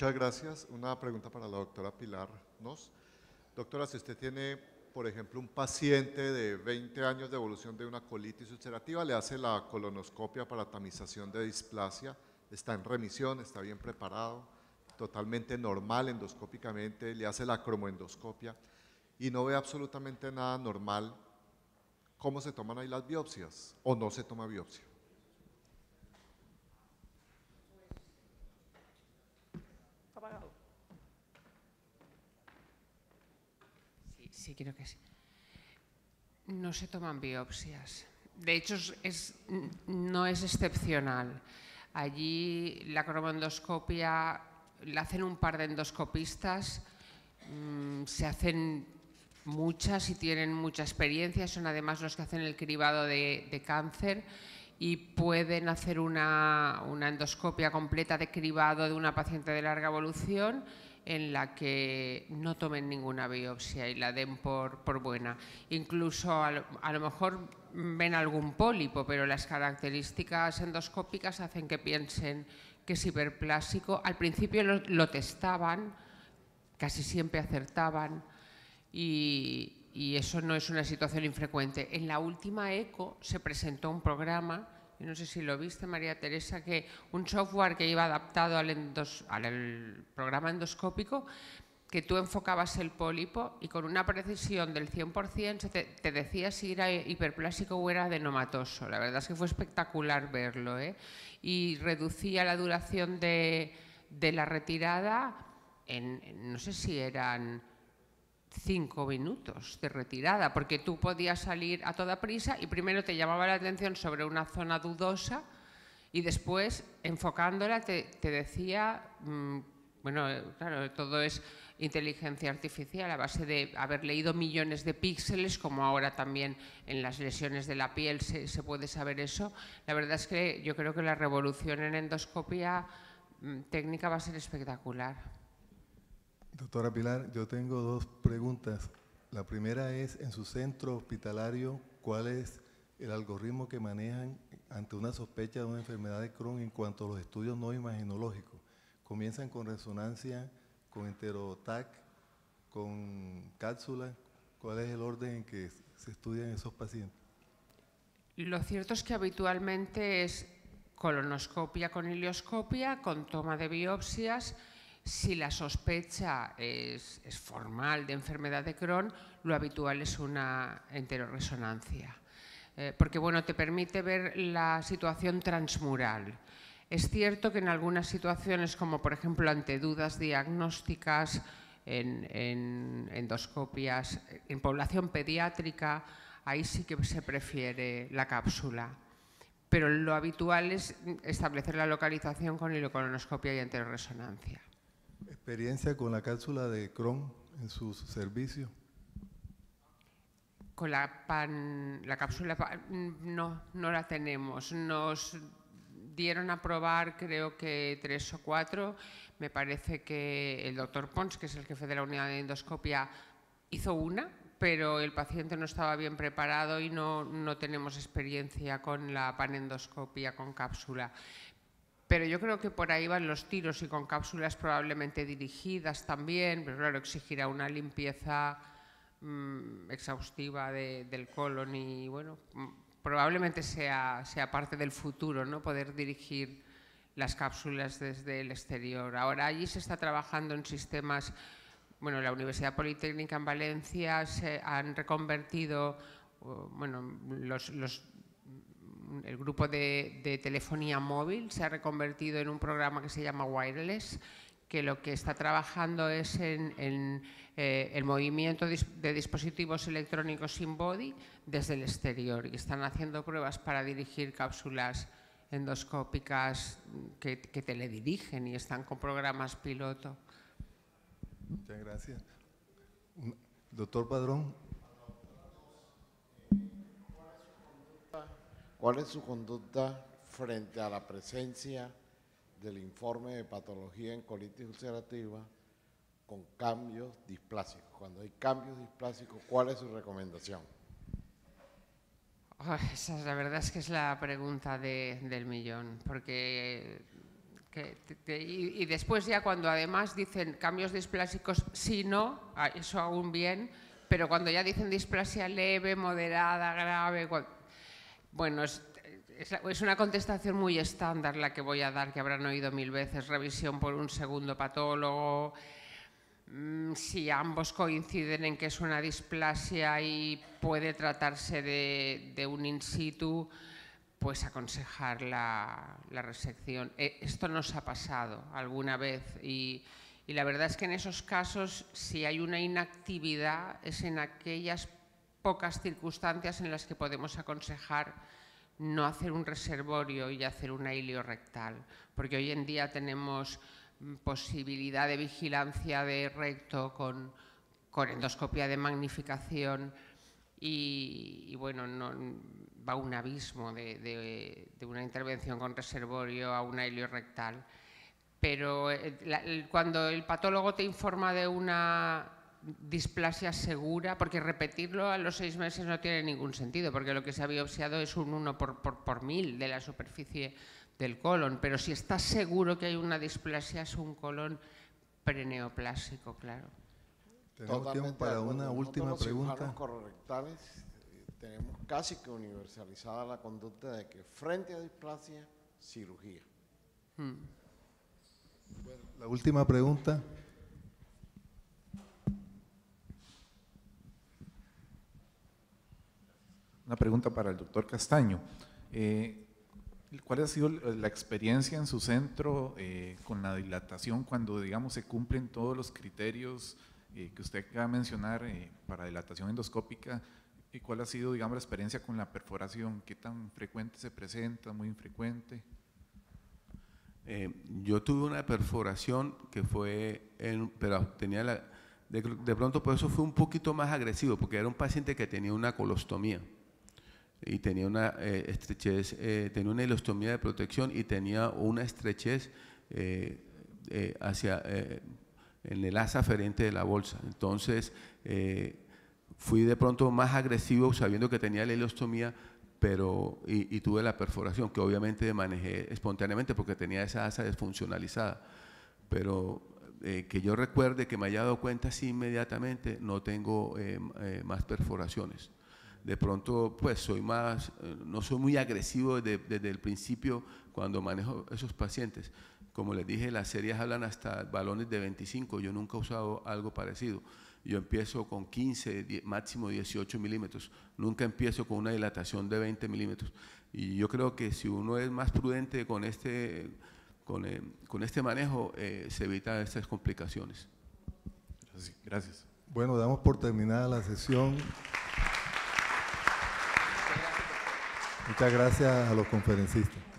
Muchas gracias. Una pregunta para la doctora Pilar Nos. Doctora, si usted tiene, por ejemplo, un paciente de 20 años de evolución de una colitis ulcerativa, le hace la colonoscopia para tamización de displasia, está en remisión, está bien preparado, totalmente normal endoscópicamente, le hace la cromoendoscopia y no ve absolutamente nada normal, ¿cómo se toman ahí las biopsias o no se toma biopsia? sí, que sí. No se toman biopsias. De hecho, no es excepcional. Allí la cromoendoscopia la hacen un par de endoscopistas, mm, se hacen muchas y tienen mucha experiencia, son además los que hacen el cribado de, cáncer y pueden hacer una, una endoscopia completa de cribado de una paciente de larga evolución en la que no tomen ninguna biopsia y la den por, por buena. Incluso a lo, mejor ven algún pólipo, pero las características endoscópicas hacen que piensen que es hiperplásico. Al principio lo, testaban, casi siempre acertaban y, y eso no es una situación infrecuente. En la última ECO se presentó un programa no sé si lo viste María Teresa, que un software que iba adaptado al, programa endoscópico, que tú enfocabas el pólipo y con una precisión del 100% te, te decía si era hiperplásico o era adenomatoso. La verdad es que fue espectacular verlo. ¿eh? Y reducía la duración de, de la retirada en, no sé si eran cinco minutos de retirada, porque tú podías salir a toda prisa y primero te llamaba la atención sobre una zona dudosa y después, enfocándola, te, decía, mm, bueno, claro, todo es inteligencia artificial a base de haber leído millones de píxeles, como ahora también en las lesiones de la piel se, puede saber eso. La verdad es que yo creo que la revolución en endoscopia mm, técnica va a ser espectacular. Doctora Pilar, yo tengo dos preguntas. La primera es, en su centro hospitalario, ¿cuál es el algoritmo que manejan ante una sospecha de una enfermedad de Crohn en cuanto a los estudios no imaginológicos? Comienzan con resonancia, con enterotac, con cápsula. ¿Cuál es el orden en que se estudian esos pacientes? Lo cierto es que habitualmente es colonoscopia con ilioscopia, con toma de biopsias, si la sospecha es, formal de enfermedad de Crohn, lo habitual es una enteroresonancia, eh, porque bueno, te permite ver la situación transmural. Es cierto que en algunas situaciones, como por ejemplo ante dudas diagnósticas, en, endoscopias, en población pediátrica, ahí sí que se prefiere la cápsula. Pero lo habitual es establecer la localización con hilocolonoscopia y enteroresonancia. ¿Experiencia con la cápsula de Crohn en su servicio? Con la, la cápsula no, no la tenemos. Nos dieron a probar creo que tres o cuatro. Me parece que el doctor Pons, que es el jefe de la unidad de endoscopia, hizo una, pero el paciente no estaba bien preparado y no, no tenemos experiencia con la panendoscopia con cápsula. Pero yo creo que por ahí van los tiros y con cápsulas probablemente dirigidas también, pero claro, exigirá una limpieza mm, exhaustiva del colon y bueno, mm, probablemente sea, sea parte del futuro, ¿no? Poder dirigir las cápsulas desde el exterior. Ahora allí se está trabajando en sistemas, bueno, la Universidad Politécnica en Valencia se han reconvertido bueno, los el grupo de, telefonía móvil se ha reconvertido en un programa que se llama Wireless, que lo que está trabajando es en, eh, el movimiento de dispositivos electrónicos sin body desde el exterior y están haciendo pruebas para dirigir cápsulas endoscópicas que, que teledirigen y están con programas piloto. Muchas gracias. Doctor Padrón, ¿Cuál es su conducta frente a la presencia del informe de patología en colitis ulcerativa con cambios displásicos? Cuando hay cambios displásicos, ¿cuál es su recomendación? Ah, esa es, la verdad es que es la pregunta del millón, porque y, después ya cuando además dicen cambios displásicos, sí, no, ah, eso aún bien, pero cuando ya dicen displasia leve, moderada, grave, bueno, es, una contestación muy estándar la que voy a dar, que habrán oído mil veces, revisión por un segundo patólogo, mm, si ambos coinciden en que es una displasia y puede tratarse de, un in situ, pues aconsejar la, resección. Eh, esto nos ha pasado alguna vez y, y la verdad es que en esos casos, si hay una inactividad, es en aquellas pocas circunstancias en las que podemos aconsejar no hacer un reservorio y hacer una rectal... porque hoy en día tenemos mm, posibilidad de vigilancia de recto con, con endoscopia de magnificación y, bueno, no, va un abismo de, una intervención con reservorio a una iliorrectal. Pero eh, cuando el patólogo te informa de una displasia segura, porque repetirlo a los seis meses no tiene ningún sentido, porque lo que se ha biopsiado es un 1 por, por, mil de la superficie del colon, pero si está seguro que hay una displasia es un colon preneoplásico, claro. Tenemos tiempo para una última pregunta. Eh, tenemos casi que universalizada la conducta de que frente a displasia, cirugía. Hmm. la última pregunta. Una pregunta para el doctor Castaño. Eh, ¿Cuál ha sido la experiencia en su centro eh, con la dilatación cuando, digamos, se cumplen todos los criterios eh, que usted acaba de mencionar para dilatación endoscópica? ¿Y cuál ha sido, digamos, la experiencia con la perforación? ¿Qué tan frecuente se presenta? ¿Muy infrecuente? yo tuve una perforación que fue, pero tenía la, de, pronto por eso fue un poquito más agresivo, porque era un paciente que tenía una colostomía y tenía una eh, estrechez, eh, tenía una ilostomía de protección y tenía una estrechez eh, hacia en el asa ferente de la bolsa. Entonces fui de pronto más agresivo sabiendo que tenía la ilostomía, pero y, y, tuve la perforación que obviamente manejé espontáneamente porque tenía esa asa desfuncionalizada, pero que yo recuerde que me haya dado cuenta así inmediatamente, no tengo más perforaciones de pronto pues soy más, eh, no soy muy agresivo desde, el principio cuando manejo esos pacientes. Como les dije, las series hablan hasta balones de 25, yo nunca he usado algo parecido. Yo empiezo con 15, máximo 18 milímetros, nunca empiezo con una dilatación de 20 milímetros. Y yo creo que si uno es más prudente con este, con, eh, este manejo, eh, se evitan estas complicaciones. Gracias. Bueno, damos por terminada la sesión. Muchas gracias a los conferencistas.